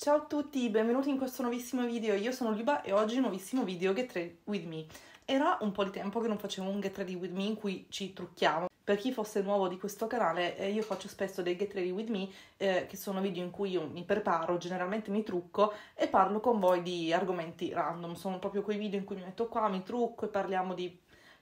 Ciao a tutti, benvenuti in questo nuovissimo video. Io sono Liba e oggi nuovissimo video Get Ready With Me. Era un po' di tempo che non facevo un Get Ready With Me in cui ci trucchiamo. Per chi fosse nuovo di questo canale, eh, io faccio spesso dei Get Ready With Me, eh, che sono video in cui io mi preparo, generalmente mi trucco e parlo con voi di argomenti random. Sono proprio quei video in cui mi metto qua, mi trucco e parliamo di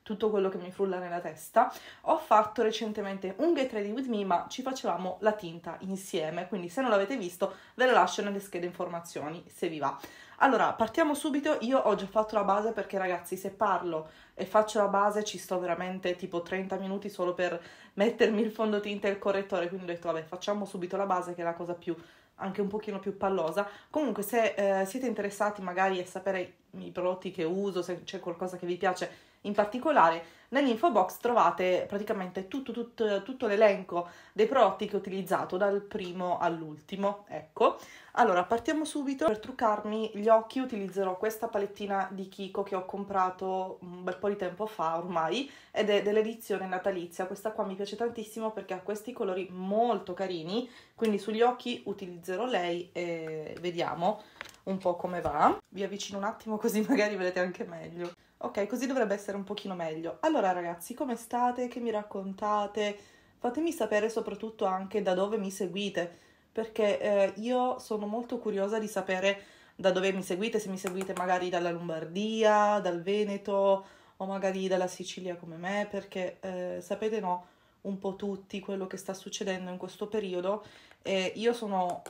tutto quello che mi frulla nella testa. Ho fatto recentemente un Get Ready With Me, ma ci facevamo la tinta insieme, quindi se non l'avete visto ve lo lascio nelle schede informazioni se vi va. Allora, partiamo subito. Io ho già fatto la base perché, ragazzi, se parlo e faccio la base ci sto veramente tipo 30 minuti solo per mettermi il fondotinta e il correttore. Quindi ho detto, vabbè, facciamo subito la base che è la cosa più anche un pochino più pallosa. Comunque, se eh, siete interessati magari a sapere i prodotti che uso, se c'è qualcosa che vi piace, in particolare nell'info box trovate praticamente tutto, tutto, tutto l'elenco dei prodotti che ho utilizzato dal primo all'ultimo. Ecco, allora partiamo subito. Per truccarmi gli occhi utilizzerò questa palettina di Kiko che ho comprato un bel po' di tempo fa ormai ed è dell'edizione natalizia. Questa qua mi piace tantissimo perché ha questi colori molto carini, quindi sugli occhi utilizzerò lei e vediamo un po' come va. Vi avvicino un attimo così magari vedete anche meglio. Ok, così dovrebbe essere un pochino meglio. Allora ragazzi, come state? Che mi raccontate? Fatemi sapere soprattutto anche da dove mi seguite, perché eh, io sono molto curiosa di sapere da dove mi seguite, se mi seguite magari dalla Lombardia, dal Veneto o magari dalla Sicilia come me, perché eh, sapete no, un po' tutti quello che sta succedendo in questo periodo e io sono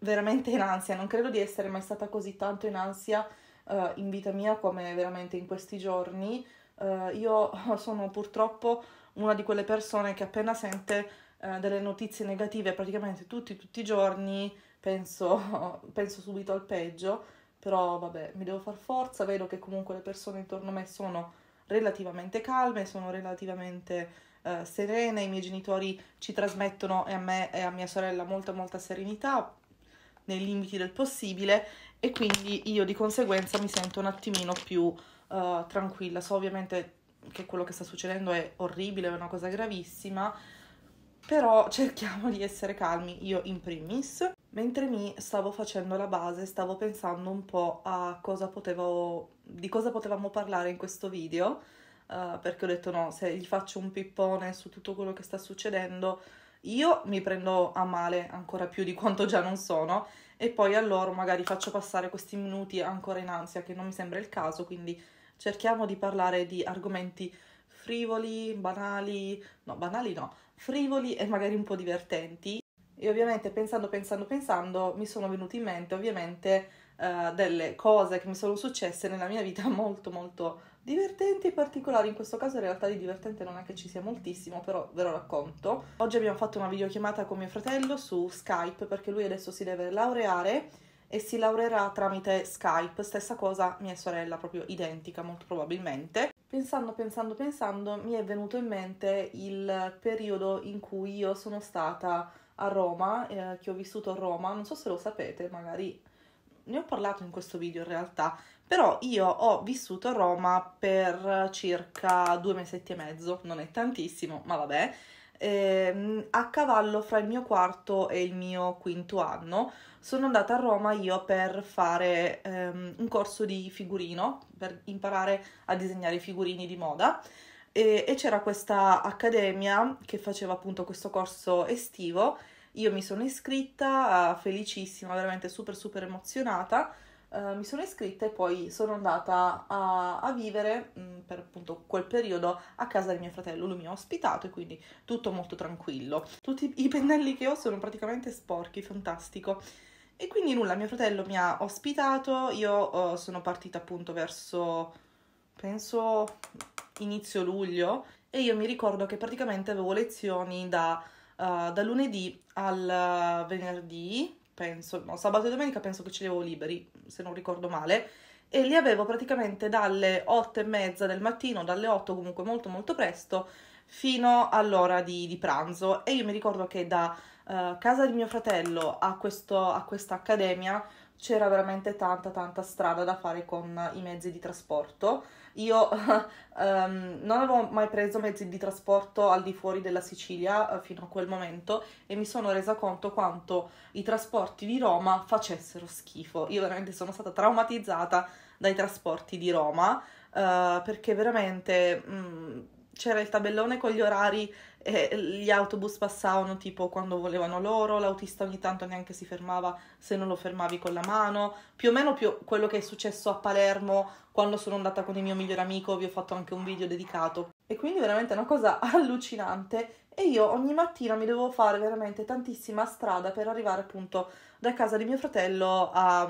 veramente in ansia, non credo di essere mai stata così tanto in ansia uh, in vita mia come veramente in questi giorni. Uh, io sono purtroppo una di quelle persone che appena sente uh, delle notizie negative praticamente tutti, tutti i giorni penso, penso subito al peggio, però vabbè, mi devo far forza, vedo che comunque le persone intorno a me sono relativamente calme, sono relativamente serene, i miei genitori ci trasmettono e a me e a mia sorella molta molta serenità, nei limiti del possibile e quindi io di conseguenza mi sento un attimino più uh, tranquilla. So ovviamente che quello che sta succedendo è orribile, è una cosa gravissima, però cerchiamo di essere calmi, io in primis. Mentre mi stavo facendo la base, stavo pensando un po' a cosa potevo, di cosa potevamo parlare in questo video, uh, perché ho detto no, se gli faccio un pippone su tutto quello che sta succedendo, io mi prendo a male ancora più di quanto già non sono e poi a loro magari faccio passare questi minuti ancora in ansia che non mi sembra il caso, quindi cerchiamo di parlare di argomenti frivoli, banali, no, banali no, frivoli e magari un po' divertenti. E ovviamente pensando, pensando, pensando, mi sono venute in mente ovviamente eh, delle cose che mi sono successe nella mia vita molto, molto divertenti e particolari. in questo caso in realtà di divertente non è che ci sia moltissimo, però ve lo racconto. Oggi abbiamo fatto una videochiamata con mio fratello su Skype perché lui adesso si deve laureare e si laureerà tramite Skype, stessa cosa mia sorella, proprio identica molto probabilmente. Pensando, pensando, pensando, mi è venuto in mente il periodo in cui io sono stata a Roma, eh, che ho vissuto a Roma, non so se lo sapete, magari ne ho parlato in questo video in realtà, però io ho vissuto a Roma per circa due mesetti e mezzo, non è tantissimo, ma vabbè, ehm, a cavallo fra il mio quarto e il mio quinto anno sono andata a Roma io per fare ehm, un corso di figurino, per imparare a disegnare i figurini di moda e, e c'era questa accademia che faceva appunto questo corso estivo, io mi sono iscritta, felicissima, veramente super super emozionata eh, mi sono iscritta e poi sono andata a, a vivere mh, mm, per appunto quel periodo a casa di mio fratello, lui mi ha ospitato e quindi tutto molto tranquillo. Tutti i pennelli che ho sono praticamente sporchi, fantastico. E quindi nulla, mio fratello mi ha ospitato, io eh, sono partita appunto verso, penso, inizio luglio e io mi ricordo che praticamente avevo lezioni da, uh, da lunedì al eh, venerdì, penso, no, sabato e domenica penso che ce li avevo liberi, se non ricordo male, e li avevo praticamente dalle 8 e mezza del mattino, dalle 8 comunque molto molto presto, fino all'ora di, di pranzo. E io mi ricordo che da uh, casa di mio fratello a, questo, a questa accademia c'era veramente tanta tanta strada da fare con i mezzi di trasporto. Io um, non avevo mai preso mezzi di trasporto al di fuori della Sicilia eh, fino a quel momento e mi sono resa conto quanto i trasporti di Roma facessero schifo. Io veramente sono stata traumatizzata dai trasporti di Roma uh, perché veramente... Mh, mm, c'era il tabellone con gli orari e gli autobus passavano tipo quando volevano loro, l'autista ogni tanto neanche si fermava se non lo fermavi con la mano, più o meno più quello che è successo a Palermo quando sono andata con il mio migliore amico, vi ho fatto anche un video dedicato. E quindi veramente una cosa allucinante e io ogni mattina mi dovevo fare veramente tantissima strada per arrivare appunto da casa di mio fratello a,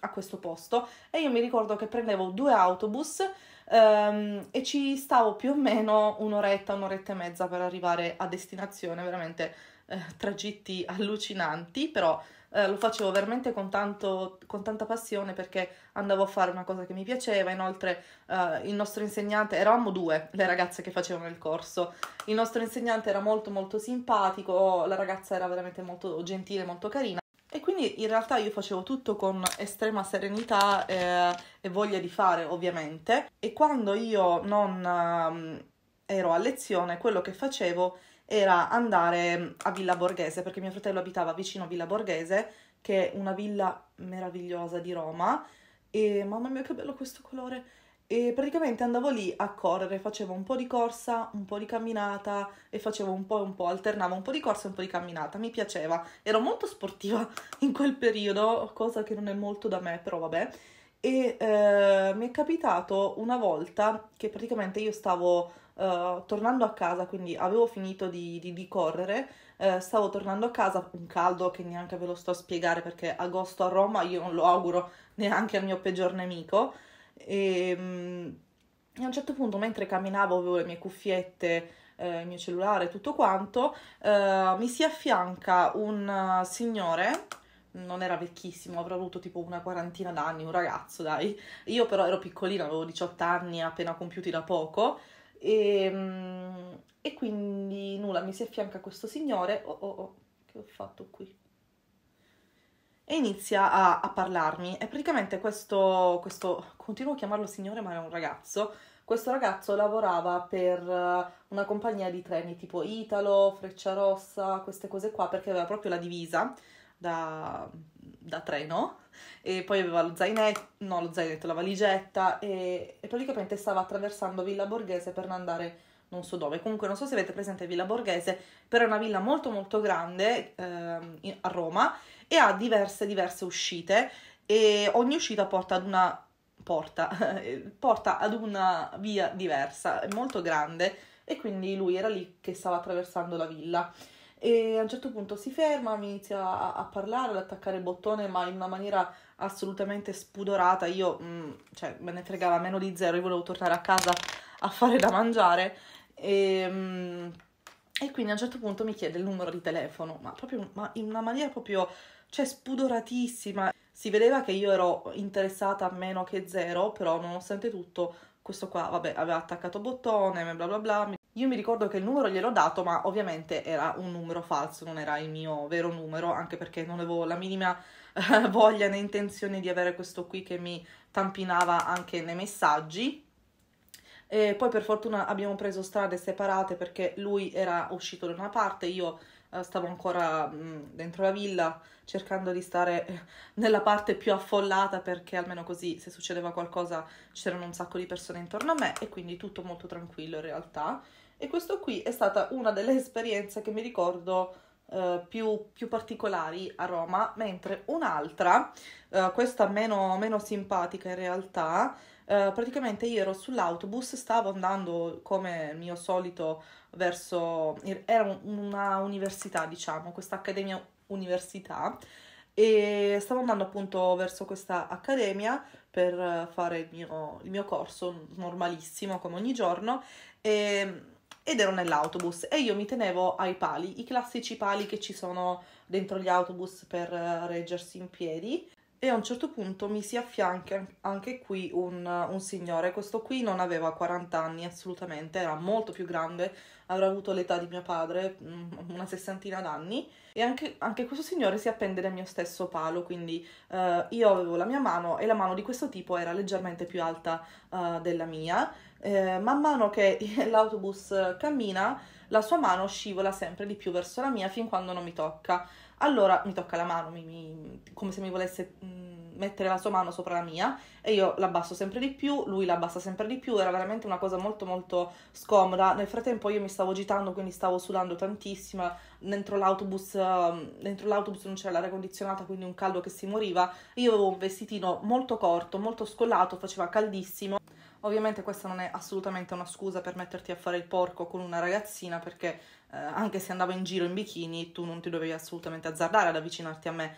a questo posto e io mi ricordo che prendevo due autobus um, e ci stavo più o meno un'oretta, un'oretta e mezza per arrivare a destinazione, veramente eh, tragitti allucinanti, però eh, lo facevo veramente con, tanto, con, tanta passione perché andavo a fare una cosa che mi piaceva, inoltre eh, il nostro insegnante, eravamo due le ragazze che facevano il corso, il nostro insegnante era molto molto simpatico, la ragazza era veramente molto gentile, molto carina. E quindi in realtà io facevo tutto con estrema serenità eh, e voglia di fare, ovviamente. E quando io non ehm, ero a lezione, quello che facevo era andare mm, a Villa Borghese, perché mio fratello abitava vicino a Villa Borghese, che è una villa meravigliosa di Roma. E mamma mia, che bello questo colore! E praticamente andavo lì a correre, facevo un po' di corsa, un po' di camminata e facevo un po' e un po', alternavo un po' di corsa e un po' di camminata, mi piaceva. Ero molto sportiva in quel periodo, cosa che non è molto da me, però vabbè. E eh, mi è capitato una volta che praticamente io stavo eh, tornando a casa, quindi avevo finito di, di, di correre, eh, stavo tornando a casa, un caldo che neanche ve lo sto a spiegare perché agosto a Roma io non lo auguro neanche al mio peggior nemico. E, ehm, mh, a un certo punto, mentre camminavo, avevo le mie cuffiette, eh, il mio cellulare, tutto quanto, eh, mi si affianca un eh, signore non era vecchissimo, avrò avuto tipo una quarantina d'anni, un ragazzo, dai. Io però ero piccolina, avevo 18 anni, appena compiuti da poco. E, ehm, e quindi nulla, mi si affianca questo signore. Oh oh oh, che ho fatto qui? e inizia a, a parlarmi. E praticamente questo, questo, continuo a chiamarlo signore ma è un ragazzo, questo ragazzo lavorava per eh, una compagnia di treni tipo Italo, Freccia Rossa, queste cose qua, perché aveva proprio la divisa da, da treno e poi aveva lo zainetto, no lo zainetto, la valigetta e, e praticamente stava attraversando Villa Borghese per andare non so dove, comunque non so se avete presente Villa Borghese, però è una villa molto molto grande ehm, a Roma e ha diverse diverse uscite e ogni uscita porta ad una porta, eh, porta ad una via diversa, è molto grande e quindi lui era lì che stava attraversando la villa e a un certo punto si ferma, mi inizia a, a, parlare, ad attaccare il bottone, ma in una maniera assolutamente spudorata. Io, mh, mm, cioè, me ne fregava meno di zero, io volevo tornare a casa a fare da mangiare. E, ehm, e, quindi a un certo punto mi chiede il numero di telefono, ma, proprio, ma in una maniera proprio, cioè, spudoratissima. Si vedeva che io ero interessata a meno che zero, però nonostante tutto, questo qua, vabbè, aveva attaccato bottone, bla bla bla. Io mi ricordo che il numero gliel'ho dato, ma ovviamente era un numero falso, non era il mio vero numero, anche perché non avevo la minima eh, voglia né intenzione di avere questo qui che mi tampinava anche nei messaggi. E poi per fortuna abbiamo preso strade separate perché lui era uscito da una parte, io eh, stavo ancora mm, dentro la villa cercando di stare eh, nella parte più affollata perché almeno così se succedeva qualcosa c'erano un sacco di persone intorno a me e quindi tutto molto tranquillo in realtà. E questo qui è stata una delle esperienze che mi ricordo eh, più, più, particolari a Roma, mentre un'altra, eh, questa meno, meno simpatica in realtà, eh, praticamente io ero sull'autobus, stavo andando come il mio solito verso... Er, era una università, diciamo, questa accademia università, e stavo andando appunto verso questa accademia per fare il mio, il mio corso normalissimo come ogni giorno e, ed ero nell'autobus e io mi tenevo ai pali, i classici pali che ci sono dentro gli autobus per reggersi in piedi e a un certo punto mi si affianca anche qui un, un, signore. Questo qui non aveva 40 anni assolutamente, era molto più grande, avrà avuto l'età di mio padre, mm, una sessantina d'anni. E anche, anche questo signore si appende nel mio stesso palo, quindi uh, io avevo la mia mano e la mano di questo tipo era leggermente più alta uh, della mia. Eh, man mano che l'autobus cammina, la sua mano scivola sempre di più verso la mia fin quando non mi tocca. Allora mi tocca la mano, mi, mi, come se mi volesse mh, mm, mettere la sua mano sopra la mia e io l'abbasso sempre di più, lui l'abbassa sempre di più, era veramente una cosa molto molto scomoda. Nel frattempo io mi stavo agitando, quindi stavo sudando tantissimo, dentro l'autobus, mm, dentro l'autobus non c'era l'aria condizionata, quindi un caldo che si moriva. Io avevo un vestitino molto corto, molto scollato, faceva caldissimo Ovviamente questa non è assolutamente una scusa per metterti a fare il porco con una ragazzina perché eh, anche se andavo in giro in bikini tu non ti dovevi assolutamente azzardare ad avvicinarti a me.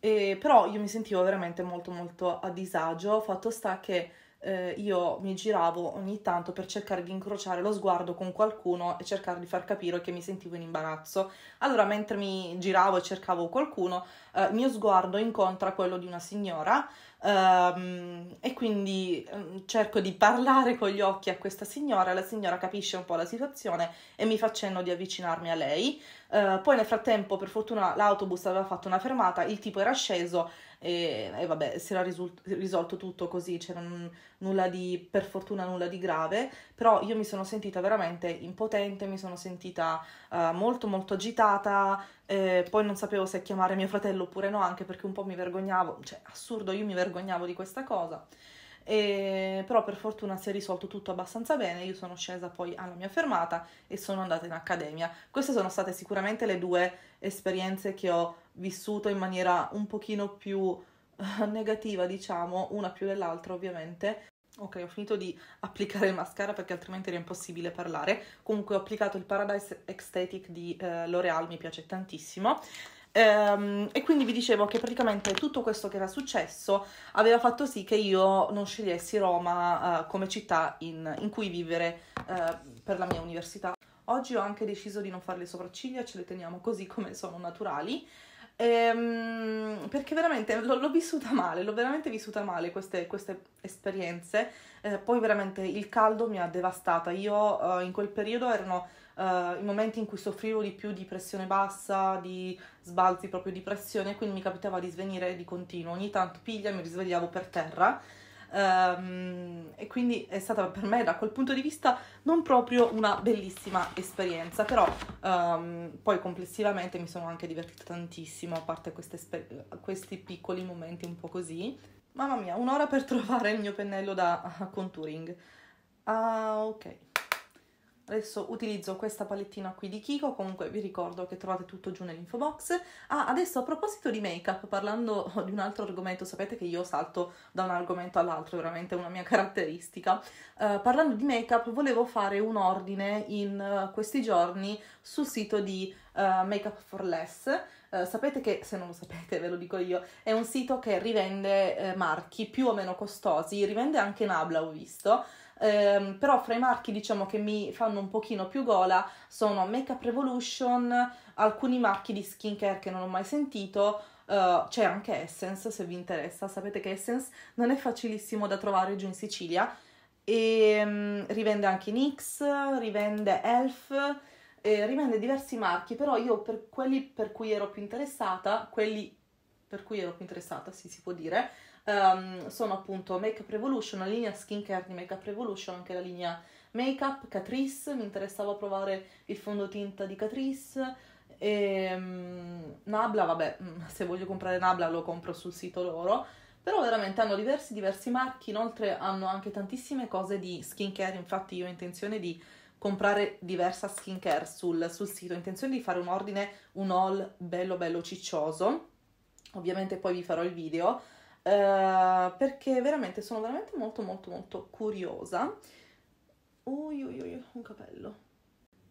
E, però io mi sentivo veramente molto molto a disagio, fatto sta che eh, io mi giravo ogni tanto per cercare di incrociare lo sguardo con qualcuno e cercare di far capire che mi sentivo in imbarazzo. Allora, mentre mi giravo e cercavo qualcuno, eh, il mio sguardo incontra quello di una signora ehm, e quindi ehm, cerco di parlare con gli occhi a questa signora. La signora capisce un po' la situazione e mi fa cenno di avvicinarmi a lei. Eh, poi nel frattempo, per fortuna, l'autobus aveva fatto una fermata, il tipo era sceso e, e vabbè, si era risult- risolto tutto così, c'era n- nulla di, per fortuna nulla di grave, però io mi sono sentita veramente impotente, mi sono sentita uh, molto molto agitata, eh, poi non sapevo se chiamare mio fratello oppure no, anche perché un po' mi vergognavo, cioè assurdo, io mi vergognavo di questa cosa. E, però per fortuna si è risolto tutto abbastanza bene, io sono scesa poi alla mia fermata e sono andata in accademia. Queste sono state sicuramente le due esperienze che ho vissuto in maniera un pochino più eh, negativa, diciamo, una più dell'altra ovviamente. Ok, ho finito di applicare il mascara perché altrimenti era impossibile parlare. Comunque ho applicato il Paradise Ecstatic di uh, eh, L'Oreal, mi piace tantissimo. Ehm, e quindi vi dicevo che praticamente tutto questo che era successo aveva fatto sì che io non scegliessi Roma eh, come città in, in cui vivere eh, per la mia università. Oggi ho anche deciso di non fare le sopracciglia, ce le teniamo così come sono naturali Ehm, perché veramente l'ho, l'ho, vissuta male, l'ho veramente vissuta male queste, queste esperienze. Eh, poi veramente il caldo mi ha devastata. Io eh, in quel periodo erano eh, i momenti in cui soffrivo di più di pressione bassa, di sbalzi proprio di pressione, quindi mi capitava di svenire di continuo. Ogni tanto piglia e mi risvegliavo per terra Um, e quindi è stata per me da quel punto di vista non proprio una bellissima esperienza, però um, poi complessivamente mi sono anche divertita tantissimo, a parte esper- questi piccoli momenti un po' così. Mamma mia, un'ora per trovare il mio pennello da contouring. Ah, ok. Adesso utilizzo questa palettina qui di Kiko, comunque vi ricordo che trovate tutto giù nell'info box. Ah, adesso a proposito di make-up, parlando di un altro argomento, sapete che io salto da un argomento all'altro, è veramente una mia caratteristica. Uh, parlando di make-up, volevo fare un ordine in uh, questi giorni sul sito di uh, Make-up for Less, Uh, sapete che, se non lo sapete ve lo dico io, è un sito che rivende eh, marchi più o meno costosi, rivende anche Nabla ho visto, ehm, però fra i marchi diciamo che mi fanno un pochino più gola sono Makeup Revolution, alcuni marchi di skincare che non ho mai sentito, Uh, c'è anche Essence se vi interessa, sapete che Essence non è facilissimo da trovare giù in Sicilia e um, rivende anche NYX, rivende Elf, eh, rivende diversi marchi, però io per quelli per cui ero più interessata, quelli per cui ero più interessata, sì si può dire, um, sono appunto Make Up Revolution, la linea skincare di Make Up Revolution, anche la linea Makeup, Catrice, mi interessava provare il fondotinta di Catrice, e, um, Nabla, vabbè, mm, se voglio comprare Nabla lo compro sul sito loro, però veramente hanno diversi diversi marchi, inoltre hanno anche tantissime cose di skincare, infatti io ho intenzione di comprare diversa skincare sul, sul sito, ho intenzione di fare un ordine, un haul bello bello ciccioso, ovviamente poi vi farò il video, eh, perché veramente sono veramente molto molto molto curiosa. Ui, ui, ui, un capello.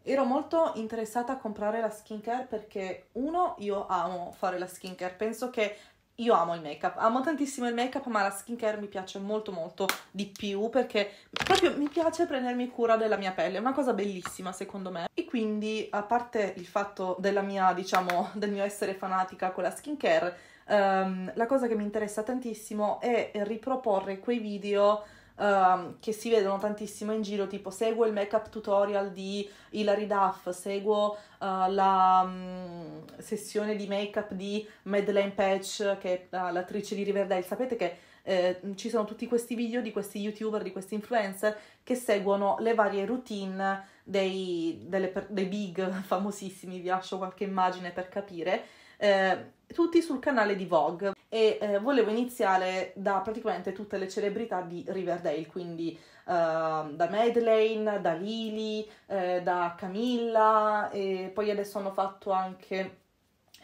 Ero molto interessata a comprare la skincare perché uno, io amo fare la skincare, penso che io amo il make up, amo tantissimo il make up, ma la skincare mi piace molto molto di più perché proprio mi piace prendermi cura della mia pelle, è una cosa bellissima secondo me. E quindi, a parte il fatto della mia, diciamo, del mio essere fanatica con la skincare, um, la cosa che mi interessa tantissimo è riproporre quei video um, che si vedono tantissimo in giro, tipo seguo il make-up tutorial di Hilary Duff, seguo uh, la um, sessione di make-up di Madeleine Patch, che è uh, l'attrice di Riverdale. Sapete che eh, ci sono tutti questi video di questi youtuber, di questi influencer che seguono le varie routine dei, delle, dei big famosissimi, vi lascio qualche immagine per capire eh, tutti sul canale di Vogue e eh, volevo iniziare da praticamente tutte le celebrità di Riverdale, quindi uh, da Madeleine, da Lily, eh, da Camilla e poi adesso hanno fatto anche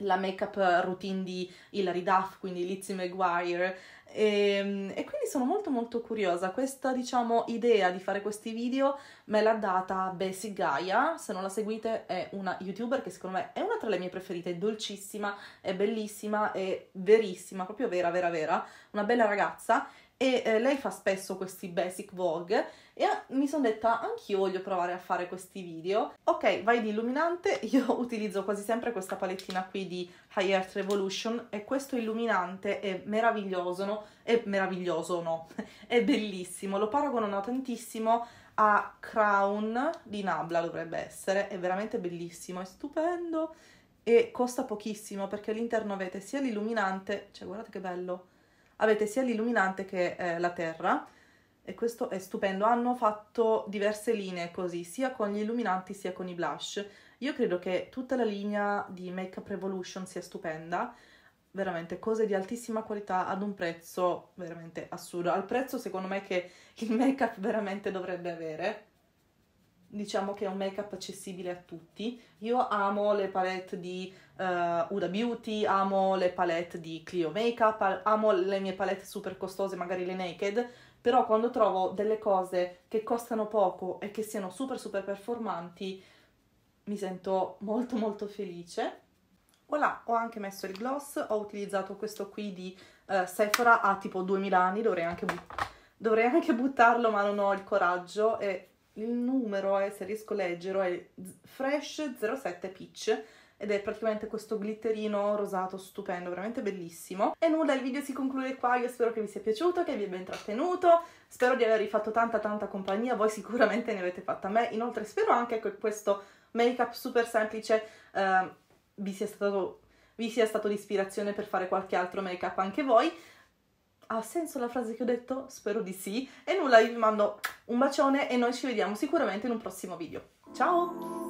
la make-up routine di Hilary Duff, quindi Lizzie McGuire, e, ehm, e, quindi sono molto molto curiosa. Questa, diciamo, idea di fare questi video me l'ha data Bessie Gaia, se non la seguite è una youtuber che secondo me è una tra le mie preferite, è dolcissima, è bellissima, è verissima, proprio vera, vera, vera, una bella ragazza e eh, lei fa spesso questi basic vlog e mi sono detta anch'io voglio provare a fare questi video. Ok, vai di illuminante, io utilizzo quasi sempre questa palettina qui di High Earth Revolution e questo illuminante è meraviglioso, no? È meraviglioso, no? è bellissimo, lo paragonano tantissimo a Crown di Nabla dovrebbe essere, è veramente bellissimo, è stupendo e costa pochissimo perché all'interno avete sia l'illuminante, cioè guardate che bello, avete sia l'illuminante che eh, la terra e questo è stupendo. Hanno fatto diverse linee così, sia con gli illuminanti sia con i blush. Io credo che tutta la linea di Makeup Revolution sia stupenda. Veramente cose di altissima qualità ad un prezzo veramente assurdo, al prezzo secondo me che il make-up veramente dovrebbe avere diciamo che è un make up accessibile a tutti. Io amo le palette di uh, eh, Uda Beauty, amo le palette di Clio Makeup, amo le mie palette super costose, magari le Naked, però quando trovo delle cose che costano poco e che siano super super performanti, mi sento molto molto felice. Voilà, ho anche messo il gloss, ho utilizzato questo qui di uh, Sephora, ha tipo 2000 anni, dovrei anche, dovrei anche buttarlo ma non ho il coraggio e il numero, è, se riesco a leggerlo, è Fresh 07 Peach ed è praticamente questo glitterino rosato stupendo, veramente bellissimo. E nulla, il video si conclude qua, io spero che vi sia piaciuto, che vi abbia intrattenuto, spero di avervi fatto tanta tanta compagnia, voi sicuramente ne avete fatta a me, inoltre spero anche che questo make-up super semplice uh, vi sia stato vi sia stato di per fare qualche altro make-up anche voi ha senso la frase che ho detto? Spero di sì. E nulla, vi mando un bacione e noi ci vediamo sicuramente in un prossimo video. Ciao!